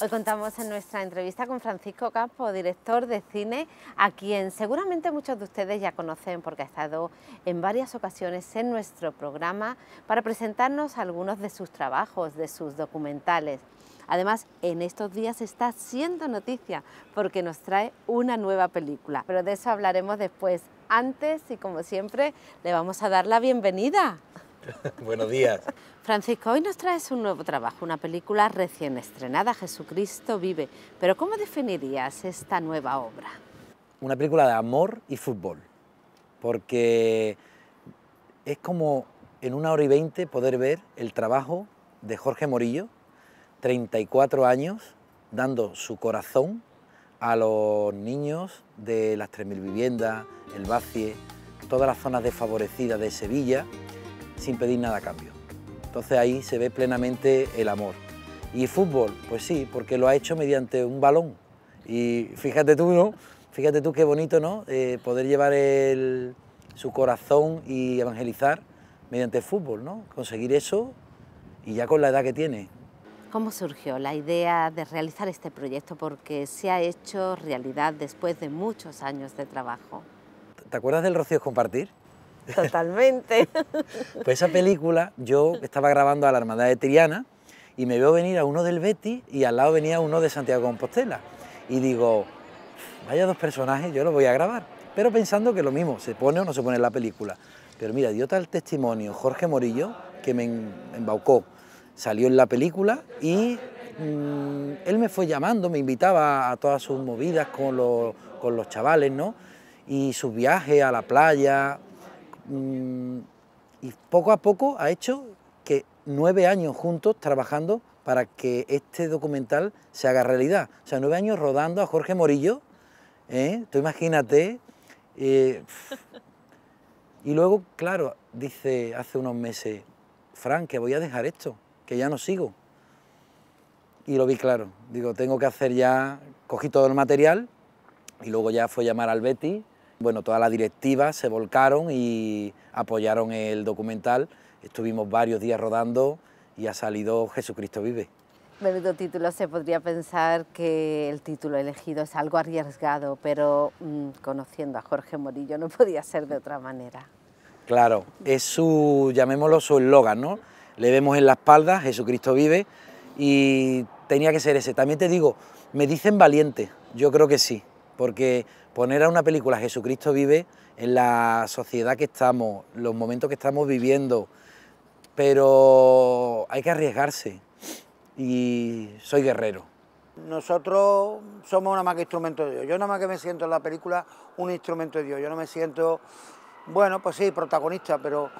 Hoy contamos en nuestra entrevista con Francisco Campo, director de cine, a quien seguramente muchos de ustedes ya conocen porque ha estado en varias ocasiones en nuestro programa para presentarnos algunos de sus trabajos, de sus documentales. Además, en estos días está siendo noticia porque nos trae una nueva película, pero de eso hablaremos después. Antes y como siempre, le vamos a dar la bienvenida. Buenos días. Francisco, hoy nos traes un nuevo trabajo, una película recién estrenada, Jesucristo vive. Pero ¿cómo definirías esta nueva obra? Una película de amor y fútbol, porque es como en una hora y veinte poder ver el trabajo de Jorge Morillo, 34 años, dando su corazón a los niños de las 3.000 viviendas, el Bacie, todas las zonas desfavorecidas de Sevilla, sin pedir nada a cambio. Entonces ahí se ve plenamente el amor. Y fútbol, pues sí, porque lo ha hecho mediante un balón. Y fíjate tú, ¿no? Fíjate tú qué bonito, ¿no? Eh, poder llevar su corazón y evangelizar mediante fútbol, ¿no? Conseguir eso y ya con la edad que tiene. ¿Cómo surgió la idea de realizar este proyecto? Porque se ha hecho realidad después de muchos años de trabajo. ¿Te acuerdas del Rocío Compartir? Totalmente. pues esa película, yo estaba grabando a la Hermandad de Triana y me veo venir a uno del Betty... y al lado venía uno de Santiago Compostela. Y digo, vaya dos personajes, yo los voy a grabar. Pero pensando que lo mismo, se pone o no se pone en la película. Pero mira, dio tal testimonio Jorge Morillo que me embaucó. Salió en la película y mm, él me fue llamando, me invitaba a todas sus movidas con los, con los chavales, ¿no? Y sus viajes a la playa, Mm, y poco a poco ha hecho que nueve años juntos trabajando para que este documental se haga realidad. O sea, nueve años rodando a Jorge Morillo, ¿eh? tú imagínate. Eh, y luego, claro, dice hace unos meses, Fran, que voy a dejar esto, que ya no sigo. Y lo vi claro, digo, tengo que hacer ya, cogí todo el material y luego ya fue llamar al Betty bueno, toda la directiva se volcaron y apoyaron el documental. Estuvimos varios días rodando y ha salido Jesucristo vive. Menudo título, se podría pensar que el título elegido es algo arriesgado, pero mm, conociendo a Jorge Morillo no podía ser de otra manera. Claro, es su, llamémoslo su eslogan, ¿no? Le vemos en la espalda, Jesucristo vive, y tenía que ser ese. También te digo, me dicen valiente, yo creo que sí porque poner a una película Jesucristo vive en la sociedad que estamos, los momentos que estamos viviendo, pero hay que arriesgarse y soy guerrero. Nosotros somos nada más que instrumento de Dios. Yo nada más que me siento en la película un instrumento de Dios. Yo no me siento, bueno, pues sí, protagonista, pero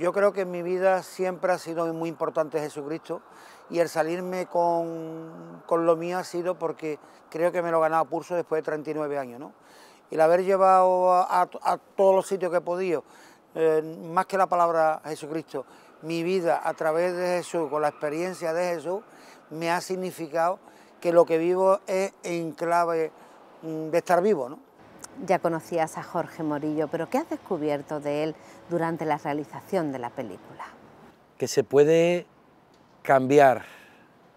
yo creo que en mi vida siempre ha sido muy importante Jesucristo y el salirme con, con, lo mío ha sido porque creo que me lo he ganaba pulso después de 39 años. ¿no? El haber llevado a, todos los sitios que he podido, eh, más que la palabra Jesucristo, mi vida a través de Jesús, con la experiencia de Jesús, me ha significado que lo que vivo es en clave mm, de estar vivo. ¿no? Ya conocías a Jorge Morillo, pero ¿qué has descubierto de él durante la realización de la película? Que se puede cambiar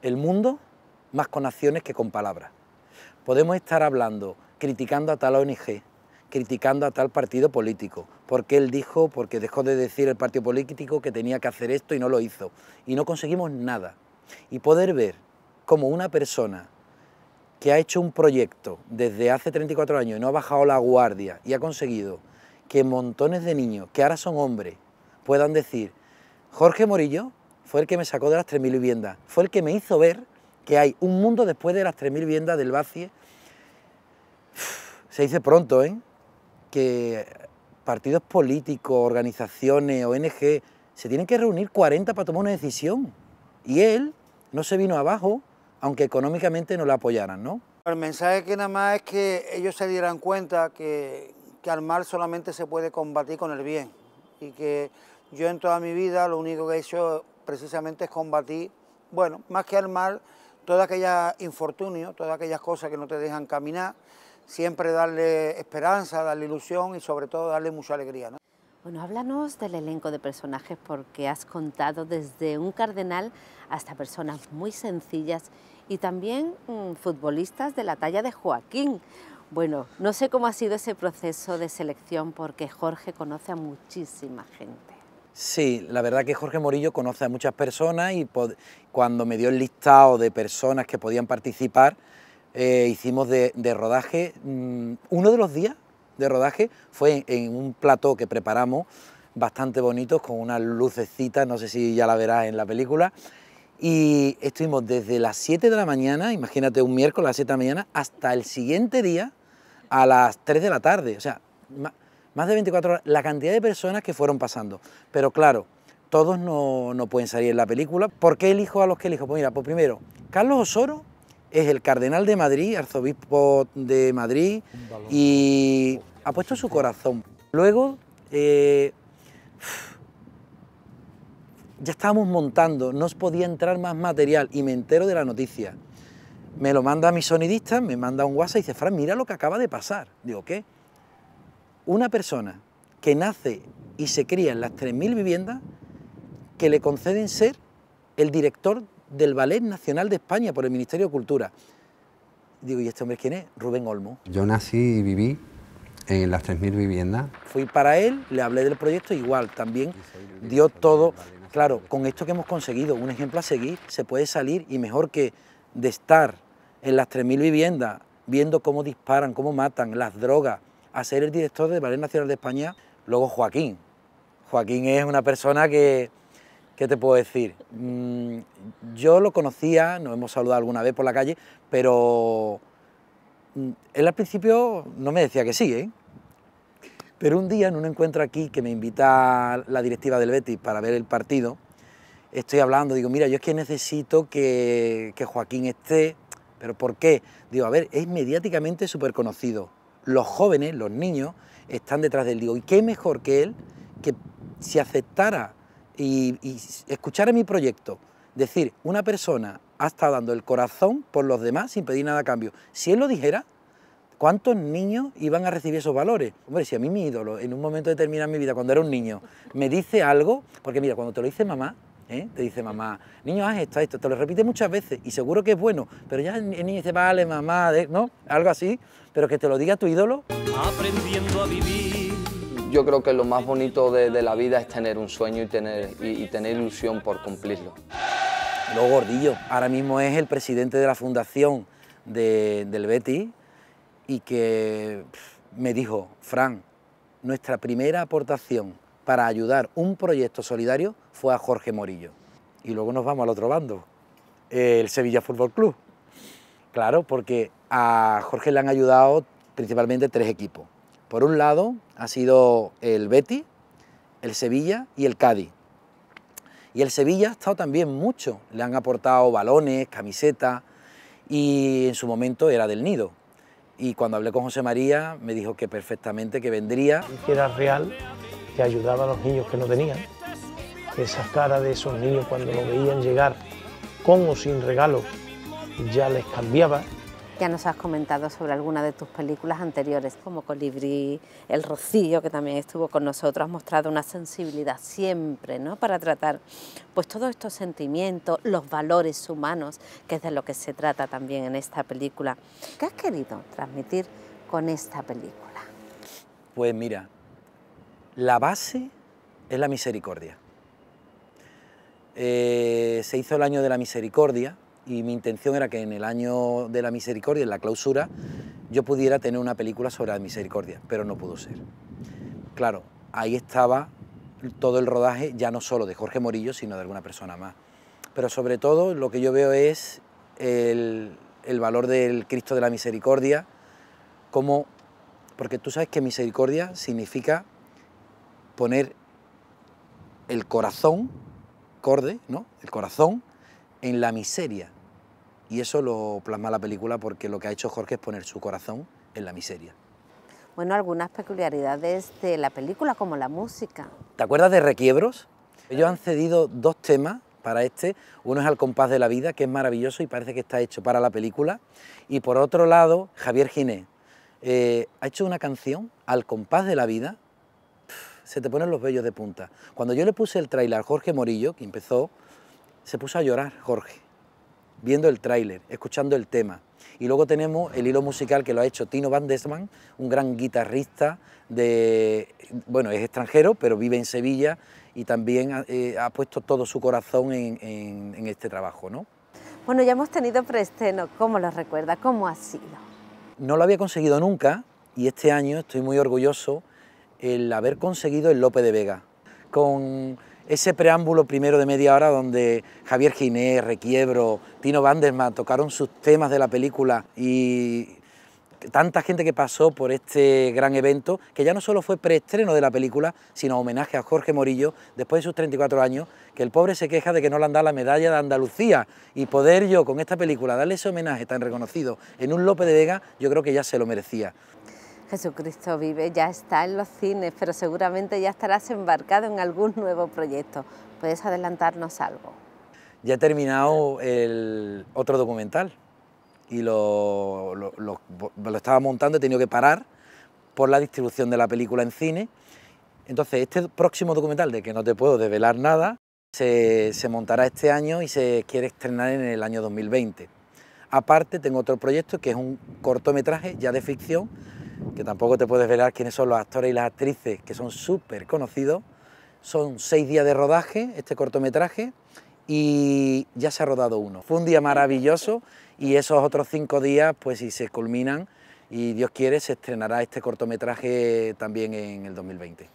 el mundo más con acciones que con palabras. Podemos estar hablando, criticando a tal ONG, criticando a tal partido político, porque él dijo, porque dejó de decir el partido político que tenía que hacer esto y no lo hizo, y no conseguimos nada. Y poder ver cómo una persona que ha hecho un proyecto desde hace 34 años y no ha bajado la guardia y ha conseguido que montones de niños, que ahora son hombres, puedan decir, Jorge Morillo fue el que me sacó de las 3.000 viviendas, fue el que me hizo ver que hay un mundo después de las 3.000 viviendas del vacío. Se dice pronto, ¿eh? Que partidos políticos, organizaciones, ONG, se tienen que reunir 40 para tomar una decisión. Y él no se vino abajo, aunque económicamente no la apoyaran, ¿no? El mensaje que nada más es que ellos se dieran cuenta que, que al mal solamente se puede combatir con el bien y que yo en toda mi vida lo único que he hecho precisamente es combatir, bueno, más que al mal, todo aquella infortunio, todas aquellas cosas que no te dejan caminar, siempre darle esperanza, darle ilusión y sobre todo darle mucha alegría. ¿no? Bueno, háblanos del elenco de personajes porque has contado desde un cardenal hasta personas muy sencillas y también mm, futbolistas de la talla de Joaquín. Bueno, no sé cómo ha sido ese proceso de selección porque Jorge conoce a muchísima gente. Sí, la verdad que Jorge Morillo conoce a muchas personas y cuando me dio el listado de personas que podían participar, eh, hicimos de, rodaje, mm, uno de los días de rodaje fue en, un plató que preparamos bastante bonito con unas lucecitas, no sé si ya la verás en la película, y estuvimos desde las 7 de la mañana, imagínate un miércoles a las 7 de la mañana, hasta el siguiente día a las 3 de la tarde, o sea, más de 24 horas, la cantidad de personas que fueron pasando. Pero claro, todos no, pueden salir en la película. ¿Por qué elijo a los que elijo? Pues mira, pues primero, Carlos Osoro es el cardenal de Madrid, arzobispo de Madrid, y ha puesto su corazón. Luego, eh, ya estábamos montando, no podía entrar más material y me entero de la noticia. Me lo manda mi sonidista, me manda un WhatsApp y dice, Fran, mira lo que acaba de pasar. Digo, ¿qué? una persona que nace y se cría en las 3.000 viviendas que le conceden ser el director del Ballet Nacional de España por el Ministerio de Cultura. Digo, ¿y este hombre quién es? Rubén Olmo. Yo nací y viví en las 3.000 viviendas. Fui para él, le hablé del proyecto, igual, también dio todo. Claro, con esto que hemos conseguido, un ejemplo a seguir, se puede salir y mejor que de estar en las 3.000 viviendas viendo cómo disparan, cómo matan, las drogas, a ser el director del Ballet Nacional de España. Luego Joaquín. Joaquín es una persona que, ¿qué te puedo decir? Mm, yo lo conocía, nos hemos saludado alguna vez por la calle, pero mm, él al principio no me decía que sí, ¿eh? Pero un día en un encuentro aquí que me invita la directiva del Betis para ver el partido, estoy hablando, digo, mira, yo es que necesito que, que Joaquín esté, pero ¿por qué? Digo, a ver, es mediáticamente súper conocido, los jóvenes, los niños, están detrás del Digo, ¿y qué mejor que él que si aceptara y, y escuchara mi proyecto? Decir, una persona ha estado dando el corazón por los demás sin pedir nada a cambio. Si él lo dijera, ¿cuántos niños iban a recibir esos valores? Hombre, si a mí mi ídolo en un momento determinado en mi vida, cuando era un niño, me dice algo, porque mira, cuando te lo dice mamá, ¿eh? Te dice mamá, niño, haz esto, esto, te lo repite muchas veces y seguro que es bueno, pero ya el niño dice, vale, mamá, ¿no? Algo así, pero que te lo diga tu ídolo. Aprendiendo a vivir. Yo creo que lo más bonito de, la vida es tener un sueño y tener, y, tener ilusión por cumplirlo. Lo Gordillo, ahora mismo es el presidente de la fundación del Betty y que me dijo, Fran, nuestra primera aportación para ayudar un proyecto solidario fue a Jorge Morillo. Y luego nos vamos al otro bando, el Sevilla Fútbol Club. Claro, porque a Jorge le han ayudado principalmente tres equipos. Por un lado ha sido el Betis, el Sevilla y el Cádiz. Y el Sevilla ha estado también mucho, le han aportado balones, camisetas y en su momento era del Nido. Y cuando hablé con José María me dijo que perfectamente que vendría. que era real que ayudaba a los niños que no tenían, que cara de esos niños cuando lo veían llegar con o sin regalo ya les cambiaba. Ya nos has comentado sobre alguna de tus películas anteriores, como Colibrí, El Rocío, que también estuvo con nosotros, has mostrado una sensibilidad siempre, ¿no? Para tratar, pues, todos estos sentimientos, los valores humanos, que es de lo que se trata también en esta película. ¿Qué has querido transmitir con esta película? Pues mira, la base es la misericordia. Eh, se hizo el año de la misericordia y mi intención era que en el año de la misericordia, en la clausura, yo pudiera tener una película sobre la misericordia, pero no pudo ser. Claro, ahí estaba todo el rodaje, ya no solo de Jorge Morillo, sino de alguna persona más. Pero sobre todo lo que yo veo es el, el valor del Cristo de la misericordia, como, porque tú sabes que misericordia significa poner el corazón, corde, ¿no? El corazón en la miseria. Y eso lo plasma la película porque lo que ha hecho Jorge es poner su corazón en la miseria. Bueno, algunas peculiaridades de la película, como la música. ¿Te acuerdas de Requiebros? Ellos han cedido dos temas para este. Uno es Al compás de la vida, que es maravilloso y parece que está hecho para la película. Y por otro lado, Javier Giné. Eh, ha hecho una canción, Al compás de la vida, se te ponen los vellos de punta. Cuando yo le puse el tráiler a Jorge Morillo, que empezó, se puso a llorar Jorge, viendo el tráiler, escuchando el tema. Y luego tenemos el hilo musical que lo ha hecho Tino Van Desman, un gran guitarrista de, bueno, es extranjero, pero vive en Sevilla y también ha, eh, puesto todo su corazón en, este trabajo, ¿no? Bueno, ya hemos tenido preestreno, ¿cómo lo recuerda? ¿Cómo ha sido? No lo había conseguido nunca y este año estoy muy orgulloso el haber conseguido el Lope de Vega, con ese preámbulo primero de media hora donde Javier Ginés, Requiebro, Tino Bandesma... tocaron sus temas de la película y tanta gente que pasó por este gran evento, que ya no solo fue preestreno de la película, sino homenaje a Jorge Morillo después de sus 34 años, que el pobre se queja de que no le han dado la medalla de Andalucía y poder yo con esta película darle ese homenaje tan reconocido en un Lope de Vega, yo creo que ya se lo merecía. Jesucristo vive ya está en los cines, pero seguramente ya estarás embarcado en algún nuevo proyecto. ¿Puedes adelantarnos algo? Ya he terminado el otro documental y lo, estaba montando, he tenido que parar por la distribución de la película en cine. Entonces, este próximo documental, de que no te puedo develar nada, se, montará este año y se quiere estrenar en el año 2020. Aparte, tengo otro proyecto que es un cortometraje ya de ficción que tampoco te puedes velar quiénes son los actores y las actrices, que son súper conocidos. Son seis días de rodaje este cortometraje y ya se ha rodado uno. Fue un día maravilloso y esos otros cinco días, pues si se culminan y Dios quiere, se estrenará este cortometraje también en el 2020.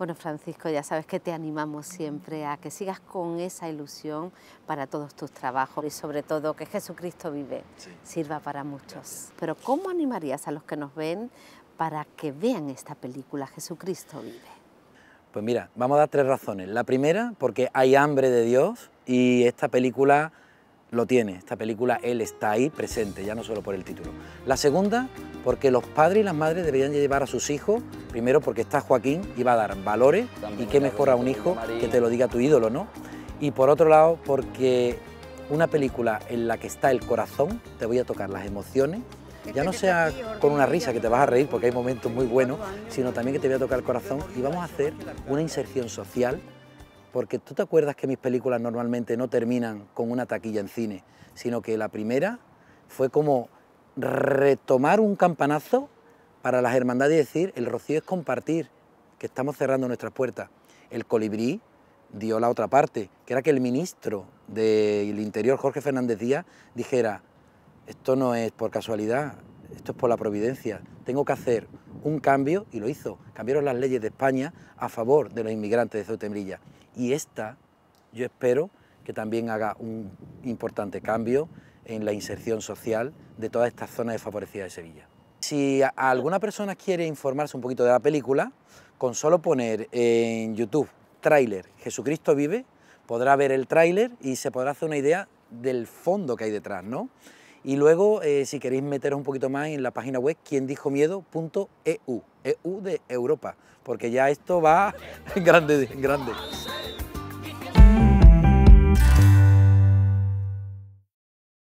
Bueno, Francisco, ya sabes que te animamos siempre a que sigas con esa ilusión para todos tus trabajos y sobre todo que Jesucristo vive, sirva para muchos. Pero ¿cómo animarías a los que nos ven para que vean esta película, Jesucristo vive? Pues mira, vamos a dar tres razones. La primera, porque hay hambre de Dios y esta película lo tiene. Esta película, él está ahí presente, ya no solo por el título. La segunda, porque los padres y las madres deberían llevar a sus hijos, primero porque está Joaquín y va a dar valores, y qué mejor a un hijo que te lo diga tu ídolo, ¿no? Y por otro lado, porque una película en la que está el corazón, te voy a tocar las emociones, ya no sea con una risa que te vas a reír porque hay momentos muy buenos, sino también que te voy a tocar el corazón y vamos a hacer una inserción social porque tú te acuerdas que mis películas normalmente no terminan con una taquilla en cine, sino que la primera fue como retomar un campanazo para las hermandades y decir, el rocío es compartir, que estamos cerrando nuestras puertas. El colibrí dio la otra parte, que era que el ministro del Interior, Jorge Fernández Díaz, dijera, esto no es por casualidad, esto es por la providencia, tengo que hacer un cambio, y lo hizo. Cambiaron las leyes de España a favor de los inmigrantes de Ceuta y esta yo espero que también haga un importante cambio en la inserción social de todas estas zonas desfavorecidas de Sevilla. Si alguna persona quiere informarse un poquito de la película, con solo poner en YouTube tráiler Jesucristo vive, podrá ver el tráiler y se podrá hacer una idea del fondo que hay detrás, ¿no? Y luego, eh, si queréis meteros un poquito más en la página web, quiendijomiedo.eu, EU de Europa, porque ya esto va grande, grande.